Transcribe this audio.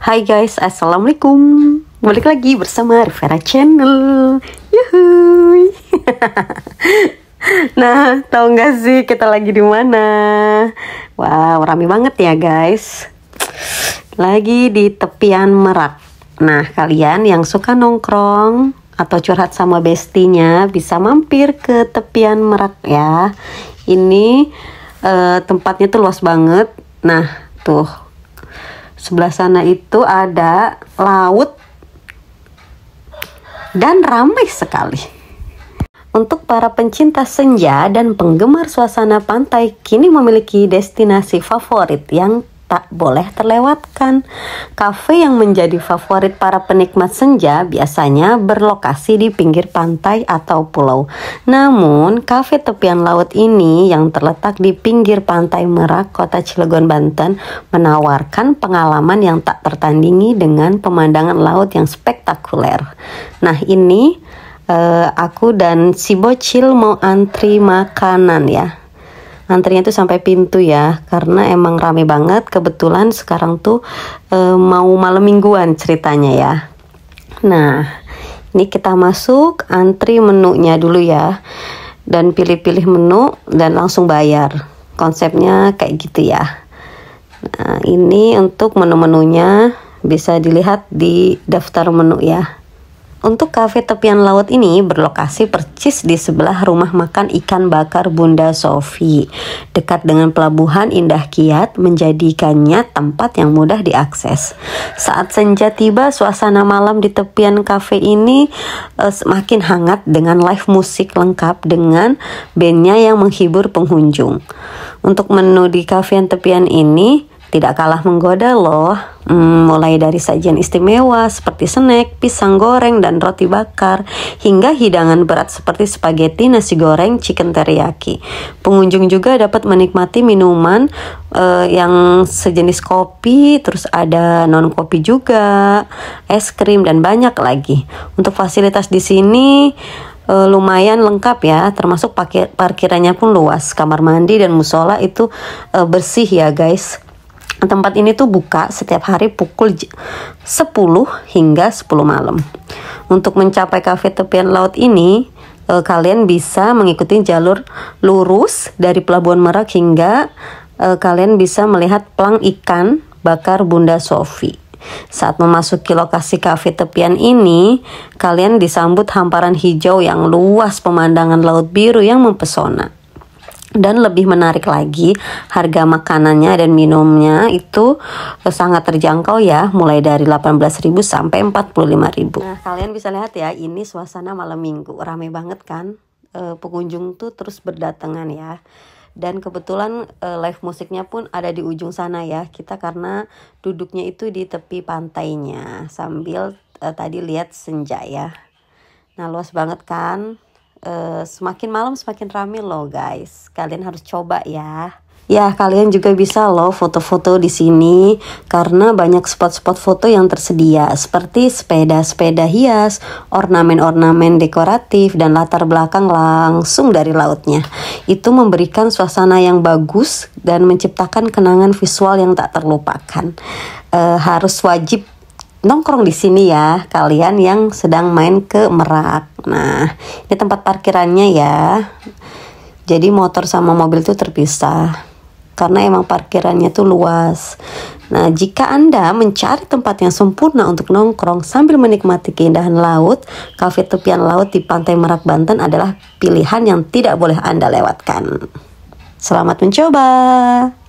Hai guys, Assalamualaikum Balik lagi bersama Rivera Channel Yuhuy Nah, tau nggak sih kita lagi di mana? Wow, rame banget ya guys Lagi di tepian Merak Nah, kalian yang suka nongkrong atau curhat sama bestinya bisa mampir ke tepian Merak ya Ini uh, tempatnya tuh luas banget Nah, tuh Sebelah sana itu ada laut dan ramai sekali. Untuk para pencinta senja dan penggemar suasana pantai kini memiliki destinasi favorit yang tak boleh terlewatkan. Kafe yang menjadi favorit para penikmat senja biasanya berlokasi di pinggir pantai atau pulau. Namun, kafe tepian laut ini yang terletak di pinggir pantai Merak, Kota Cilegon, Banten, menawarkan pengalaman yang tak tertandingi dengan pemandangan laut yang spektakuler. Nah, ini Uh, aku dan si bocil mau antri makanan ya antrinya tuh sampai pintu ya karena emang rame banget kebetulan sekarang tuh e, mau malam mingguan ceritanya ya nah ini kita masuk antri menunya dulu ya dan pilih-pilih menu dan langsung bayar konsepnya kayak gitu ya nah ini untuk menu-menunya bisa dilihat di daftar menu ya untuk kafe tepian laut ini berlokasi percis di sebelah rumah makan ikan bakar Bunda Sofi. Dekat dengan pelabuhan Indah Kiat menjadikannya tempat yang mudah diakses. Saat senja tiba, suasana malam di tepian kafe ini eh, semakin hangat dengan live musik lengkap dengan bandnya yang menghibur pengunjung. Untuk menu di kafe tepian ini tidak kalah menggoda loh, hmm, mulai dari sajian istimewa seperti snack, pisang goreng, dan roti bakar, hingga hidangan berat seperti spaghetti, nasi goreng, chicken teriyaki. Pengunjung juga dapat menikmati minuman uh, yang sejenis kopi, terus ada non kopi juga, es krim dan banyak lagi. Untuk fasilitas di sini eh, lumayan lengkap ya, termasuk parkir parkirannya pun luas. Kamar mandi dan musola itu eh, bersih ya guys. Tempat ini tuh buka setiap hari pukul 10 hingga 10 malam. Untuk mencapai kafe tepian laut ini, eh, kalian bisa mengikuti jalur lurus dari Pelabuhan Merak hingga eh, kalian bisa melihat pelang ikan bakar Bunda Sofi. Saat memasuki lokasi kafe tepian ini, kalian disambut hamparan hijau yang luas pemandangan laut biru yang mempesona dan lebih menarik lagi harga makanannya dan minumnya itu eh, sangat terjangkau ya mulai dari 18.000 sampai 45.000 nah kalian bisa lihat ya ini suasana malam minggu rame banget kan e, pengunjung tuh terus berdatangan ya dan kebetulan e, live musiknya pun ada di ujung sana ya kita karena duduknya itu di tepi pantainya sambil e, tadi lihat senja ya nah luas banget kan Eh, semakin malam semakin rame loh guys. Kalian harus coba ya. Ya, kalian juga bisa loh foto-foto di sini karena banyak spot-spot foto yang tersedia seperti sepeda-sepeda hias, ornamen-ornamen dekoratif dan latar belakang langsung dari lautnya. Itu memberikan suasana yang bagus dan menciptakan kenangan visual yang tak terlupakan. E, harus wajib nongkrong di sini ya kalian yang sedang main ke Merak. Nah, ini tempat parkirannya ya. Jadi motor sama mobil itu terpisah karena emang parkirannya tuh luas. Nah, jika Anda mencari tempat yang sempurna untuk nongkrong sambil menikmati keindahan laut, kafe tepian laut di Pantai Merak Banten adalah pilihan yang tidak boleh Anda lewatkan. Selamat mencoba.